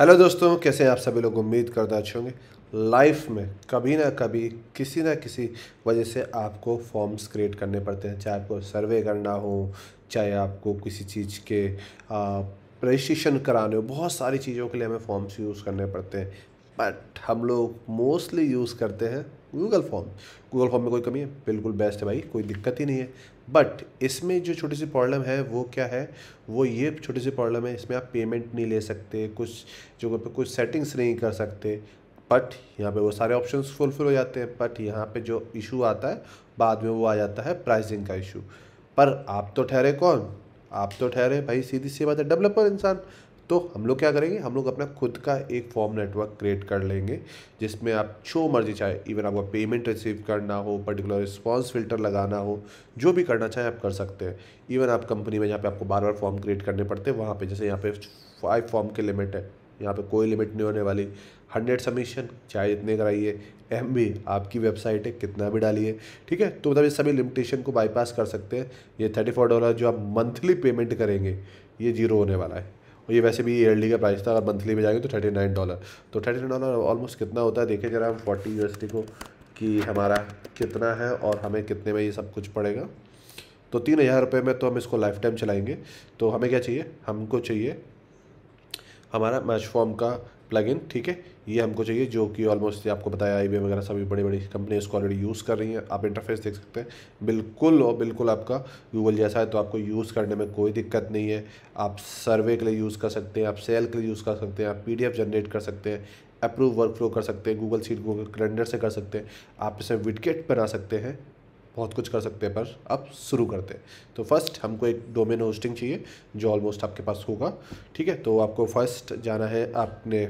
hello दोस्तों कैसे हैं आप सभी लोग उम्मीद करना अच्छे होंगे लाइफ में कभी ना कभी किसी ना किसी वजह से आपको फॉर्म्स क्रिएट करने पड़ते हैं चाहे आपको सर्वे करना हो चाहे आपको किसी चीज़ के रजिस्ट्रेशन कराने हो बहुत सारी चीज़ों के लिए हमें फॉर्म्स यूज़ करने पड़ते हैं बट हम लोग मोस्टली यूज़ करते हैं गूगल फॉर्म गूगल फॉर्म में कोई कमी है बिल्कुल बेस्ट है भाई कोई दिक्कत ही नहीं है बट इसमें जो छोटी सी प्रॉब्लम है वो क्या है वो ये छोटी सी प्रॉब्लम है इसमें आप पेमेंट नहीं ले सकते कुछ जगह पे कुछ सेटिंग्स नहीं कर सकते बट यहाँ पे वो सारे ऑप्शंस फुलफिल हो जाते हैं बट यहाँ पे जो इशू आता है बाद में वो आ जाता है प्राइसिंग का इशू पर आप तो ठहरे कौन आप तो ठहरे भाई सीधी सी बात है डेवलपर इंसान तो हम लोग क्या करेंगे हम लोग अपना खुद का एक फॉर्म नेटवर्क क्रिएट कर लेंगे जिसमें आप जो मर्जी चाहे इवन आपका पेमेंट रिसीव करना हो पर्टिकुलर रिस्पॉन्स फिल्टर लगाना हो जो भी करना चाहे आप कर सकते हैं इवन आप कंपनी में जहाँ पे आपको बार बार फॉर्म क्रिएट करने पड़ते हैं वहाँ पर जैसे यहाँ पे फाइव फॉर्म की लिमिट है यहाँ पर कोई लिमिट नहीं होने वाली हंड्रेड सबमिशन चाहे इतने कराइए एम बी आपकी वेबसाइट है कितना भी डालिए ठीक है तो मतलब ये सभी लिमिटेशन को बाईपास कर सकते हैं ये थर्टी फोर डॉलर जो आप मंथली पेमेंट करेंगे ये जीरो होने वाला है और ये वैसे भी ई का प्राइस था अगर मंथली में जाएंगे तो थर्टी नाइन डॉलर तो थर्टी नाइन डॉलर ऑलमोस्ट कितना होता है देखिए जरा हम फोर्टी यू को कि हमारा कितना है और हमें कितने में ये सब कुछ पड़ेगा तो तीन हज़ार रुपये में तो हम इसको लाइफ टाइम चलाएँगे तो हमें क्या चाहिए हमको चाहिए हमारा मैच फॉर्म का प्लगइन ठीक है ये हमको चाहिए जो कि ऑलमोस्ट आपको बताया आई वगैरह सभी बड़ी बड़ी कंपनी इसको ऑलरेडी यूज़ कर रही हैं आप इंटरफेस देख सकते हैं बिल्कुल और बिल्कुल आपका गूगल जैसा है तो आपको यूज़ करने में कोई दिक्कत नहीं है आप सर्वे के लिए यूज़ कर सकते हैं आप सेल के लिए यूज़ कर सकते हैं आप पी जनरेट कर सकते हैं अप्रूव वर्क फ्लो कर सकते हैं गूगल सीट गूगल कैलेंडर से कर सकते हैं आप इसमें विटकेट बना सकते हैं बहुत कुछ कर सकते हैं पर अब शुरू करते हैं तो फर्स्ट हमको एक डोमेन होस्टिंग चाहिए जो ऑलमोस्ट आपके पास होगा ठीक है तो आपको फर्स्ट जाना है आपने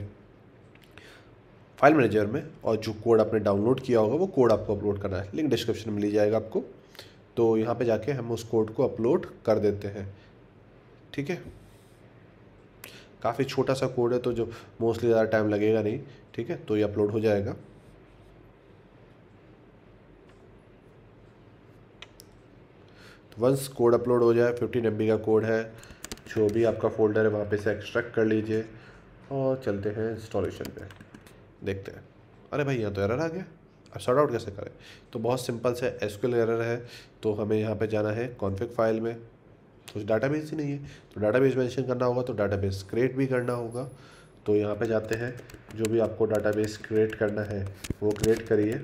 फाइल मैनेजर में और जो कोड आपने डाउनलोड किया होगा वो कोड आपको अपलोड करना है लिंक डिस्क्रिप्शन में मिल जाएगा आपको तो यहाँ पे जाके हम उस कोड को अपलोड कर देते हैं ठीक है काफ़ी छोटा सा कोड है तो जो मोस्टली ज़्यादा टाइम लगेगा नहीं ठीक है तो ये अपलोड हो जाएगा वंस कोड अपलोड हो जाए फिफ्टीन एम का कोड है जो भी आपका फोल्डर है वहाँ पे से एक्सट्रैक्ट कर लीजिए और चलते हैं इंस्टॉलेशन पे देखते हैं अरे भाई यहाँ तो एरर आ गया अब सॉर्ट आउट कैसे करें तो बहुत सिंपल से एस एरर है तो हमें यहाँ पे जाना है कॉन्फिक फाइल में कुछ डाटा बेस ही नहीं है तो बेस मैंशन करना होगा तो बेस क्रिएट भी करना होगा तो यहाँ पर जाते हैं जो भी आपको डाटा क्रिएट करना है वो क्रिएट करिए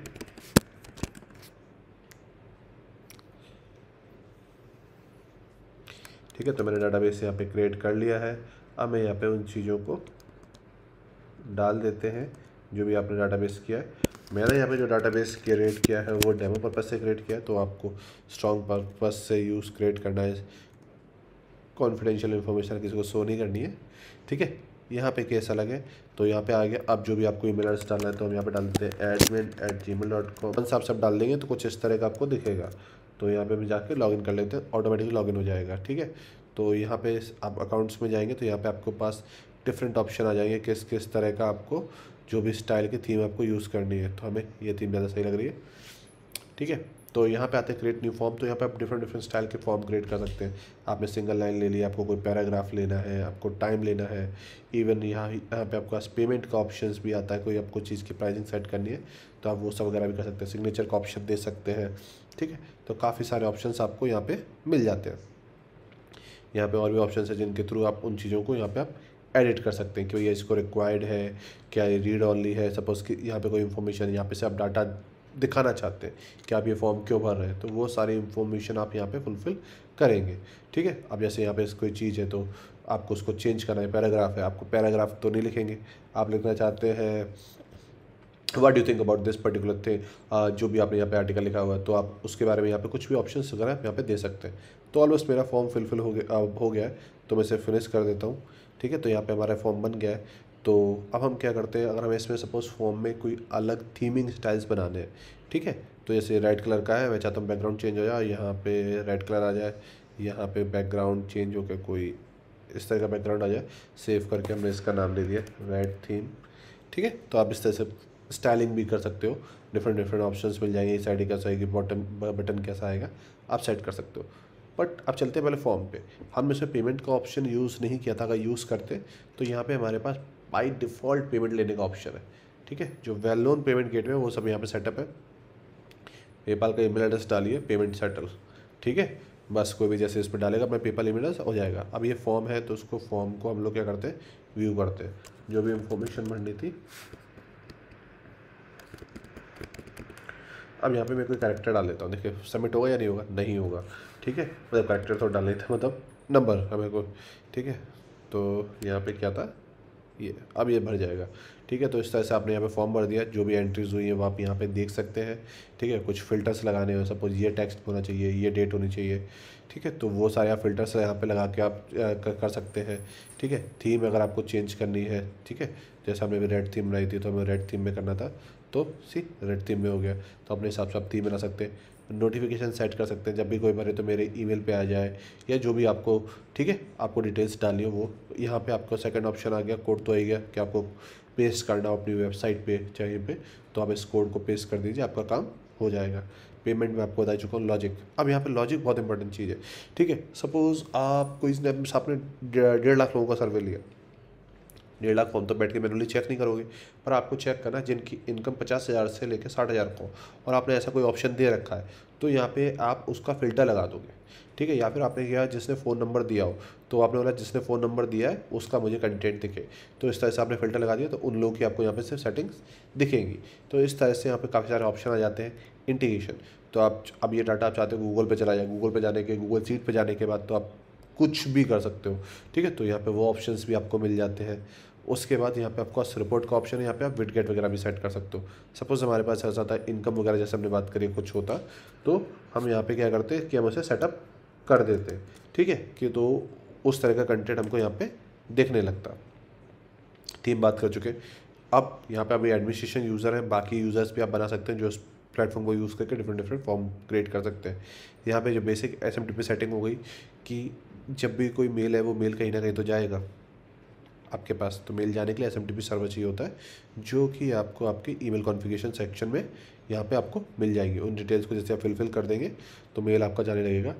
ठीक है तो मैंने डाटाबेस यहाँ पे क्रिएट कर लिया है अब मैं यहाँ पे उन चीज़ों को डाल देते हैं जो भी आपने डाटाबेस किया है मैंने यहाँ पे जो डाटाबेस क्रिएट किया है वो डेमो पर्पज़ से क्रिएट किया है तो आपको स्ट्रॉन्ग पर्पज़ से यूज़ क्रिएट करना है कॉन्फिडेंशियल इन्फॉर्मेशन किसी को शो नहीं करनी है ठीक है यहाँ पे केस अलग है तो यहाँ पे आ गया अब जो भी आपको ईमेल एड्रेस डालना है तो हम यहाँ पे डाल देते हैं admin at Gmail dot com one आप सब डाल देंगे तो कुछ इस तरह का आपको दिखेगा तो यहाँ पे हम जाके लॉगिन कर लेते हैं ऑटोमेटिकली लॉगिन हो जाएगा ठीक है तो यहाँ पे आप अकाउंट्स में जाएंगे तो यहाँ पे आपके पास डिफरेंट ऑप्शन आ जाएंगे किस किस तरह का आपको जो भी स्टाइल की थीम आपको यूज़ करनी है तो हमें ये थीम ज़्यादा सही लग रही है ठीक है तो यहाँ पे आते हैं क्रिएट न्यू फॉर्म तो यहाँ पे आप डिफरेंट डिफरेंट स्टाइल के फॉर्म क्रिएट कर सकते हैं आपने सिंगल लाइन ले लिया आपको कोई पैराग्राफ लेना है आपको टाइम लेना है इवन यहाँ यहाँ पे आपके पास पेमेंट का ऑप्शंस भी आता है कोई आपको चीज़ की प्राइसिंग सेट करनी है तो आप वो सब वगैरह भी कर सकते हैं सिग्नेचर का ऑप्शन दे सकते हैं ठीक है तो काफ़ी सारे ऑप्शन आपको यहाँ पर मिल जाते हैं यहाँ पर और भी ऑप्शन है जिनके थ्रू आप उन चीज़ों को यहाँ पर आप एडिट कर सकते हैं कि भैया इसको रिक्वायर्ड है क्या ये रीड ऑनली है सपोज़ कि यहाँ पे कोई इन्फॉर्मेशन यहाँ पे से आप डाटा दिखाना चाहते हैं कि आप ये फॉर्म क्यों भर रहे हैं तो वो सारी इन्फॉर्मेशन आप यहाँ पे फुलफ़िल करेंगे ठीक है अब जैसे यहाँ पे कोई चीज़ है तो आपको उसको चेंज करना है पैराग्राफ है आपको पैराग्राफ तो नहीं लिखेंगे आप लिखना चाहते हैं what you think about this particular thing जो भी आपने यहाँ पे आर्टिकल लिखा हुआ है तो आप उसके बारे में यहाँ पे कुछ भी ऑप्शन वगैरह आप यहाँ पे दे सकते हैं तो ऑलमोस्ट मेरा फॉर्म फिलफिल हो गया हो गया है तो मैं इसे फिनिश कर देता हूँ ठीक है तो यहाँ पे हमारा फॉर्म बन गया है तो अब हम क्या करते हैं अगर हमें इसमें सपोज़ फॉर्म में कोई अलग थीमिंग स्टाइल्स बनाने हैं ठीक है तो जैसे रेड कलर का है मैं चाहता हूँ बैकग्राउंड चेंज हो जाए यहाँ पे रेड कलर आ जाए यहाँ पे बैकग्राउंड चेंज होकर कोई इस तरह का बैकग्राउंड आ जाए सेव करके हमने इसका नाम दे दिया रेड थीम ठीक है तो आप इस तरह से स्टाइलिंग भी कर सकते हो डिफरेंट डिफरेंट ऑप्शन मिल जाएंगे इस साइड कैसा आएगी बॉटम बटन कैसा आएगा आप सेट कर सकते हो बट अब चलते हैं पहले फॉर्म पे हमने इसमें पेमेंट का ऑप्शन यूज़ नहीं किया था अगर यूज़ करते तो यहाँ पे हमारे पास बाई डिफ़ॉल्ट पेमेंट लेने का ऑप्शन है ठीक है जो वेल नोन पेमेंट गेट में वो सब यहाँ पे सेटअप है पेपाल का ईमेल एड्रेस डालिए पेमेंट सेटल ठीक है बस कोई भी जैसे इस पर डालेगा अपना पेपाल ईमेल एड्रेस हो जाएगा अब ये फॉर्म है तो उसको फॉर्म को हम लोग क्या करते हैं व्यू करते हैं जो भी इंफॉर्मेशन भरनी थी अब यहाँ पे मैं कोई कैरेक्टर डाल लेता हूँ देखिए सबमिट होगा या नहीं होगा नहीं होगा ठीक है मतलब कैरेक्टर तो डाल लेते हैं मतलब नंबर हमें को ठीक है तो यहाँ पे क्या था ये अब ये भर जाएगा ठीक है तो इस तरह से आपने यहाँ पे फॉर्म भर दिया जो भी एंट्रीज हुई है वो आप यहाँ पे देख सकते हैं ठीक है कुछ फ़िल्टर्स लगाने हैं सपोज ये टेक्स्ट होना चाहिए ये डेट होनी चाहिए ठीक है तो वो सारे आप फिल्टर्स यहाँ पे लगा के आप कर सकते हैं ठीक है थीम अगर आपको चेंज करनी है ठीक है जैसे हमने रेड थीम बनाई थी तो हमें रेड थीम में करना था तो सी रेड थीम में हो गया तो अपने हिसाब से आप थीम बना सकते हैं नोटिफिकेशन सेट कर सकते हैं जब भी कोई मरे तो मेरे ईमेल पे आ जाए या जो भी आपको ठीक है आपको डिटेल्स डालनी हो वो यहाँ पे आपको सेकंड ऑप्शन आ गया कोड तो आ गया कि आपको पेस्ट करना हो अपनी वेबसाइट पे चाहिए पे तो आप इस कोड को पेस्ट कर दीजिए आपका काम हो जाएगा पेमेंट में आपको बता चुका हूँ लॉजिक अब यहाँ पे लॉजिक बहुत इंपॉर्टेंट चीज़ है ठीक है सपोज़ आप कोई आपने डेढ़ लाख लोगों का सर्वे लिया डेढ़ लाख फॉर्म तो बैठ के मैनुअली चेक नहीं करोगे पर आपको चेक करना जिनकी इनकम पचास हज़ार से लेकर साठ हज़ार को और आपने ऐसा कोई ऑप्शन दे रखा है तो यहाँ पे आप उसका फ़िल्टर लगा दोगे ठीक है या फिर आपने किया जिसने फ़ोन नंबर दिया हो तो आपने बोला जिसने फ़ोन नंबर दिया है उसका मुझे कंटेंट दिखे तो इस तरह से आपने फ़िल्टर लगा दिया तो उन लोगों की आपको यहाँ पर सिर्फ सेटिंग्स दिखेंगी तो इस तरह से यहाँ पर काफ़ी सारे ऑप्शन आ जाते हैं इंटीग्रेशन तो आप अब ये डाटा आप चाहते हो गूगल पर चला जाए गूगल पर जाने के गूगल सीट पर जाने के बाद तो आप कुछ भी कर सकते हो ठीक है तो यहाँ पर वो ऑप्शन भी आपको मिल जाते हैं उसके बाद यहाँ पे आपको रिपोर्ट का ऑप्शन है यहाँ पे आप विडगेट वगैरह भी सेट कर सकते हो सपोज़ हमारे पास ऐसा था इनकम वगैरह जैसे हमने बात करी कुछ होता तो हम यहाँ पे क्या करते कि हम उसे सेटअप कर देते ठीक है कि तो उस तरह का कंटेंट हमको यहाँ पे देखने लगता थीम बात कर चुके अब यहाँ पर अभी एडमिनिस्ट्रेशन यूज़र हैं बाकी यूज़र्स भी आप बना सकते हैं जो प्लेटफॉर्म को यूज़ करके डिफरेंट डिफरेंट फॉर्म क्रिएट कर सकते हैं यहाँ पर जो बेसिक एस एम सेटिंग हो गई कि जब भी कोई मेल है वो मेल कहीं ना कहीं तो जाएगा आपके पास तो मेल जाने के लिए एस एम सर्वर चाहिए होता है जो कि आपको आपके ईमेल कॉन्फ़िगरेशन सेक्शन में यहाँ पे आपको मिल जाएगी उन डिटेल्स को जैसे आप फिलफिल कर देंगे तो मेल आपका जाने लगेगा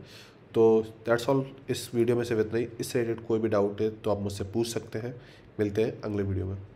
तो दैट्स ऑल इस वीडियो में सिर्फ इतना ही इस रिलेटेड कोई भी डाउट है तो आप मुझसे पूछ सकते हैं मिलते हैं अगले वीडियो में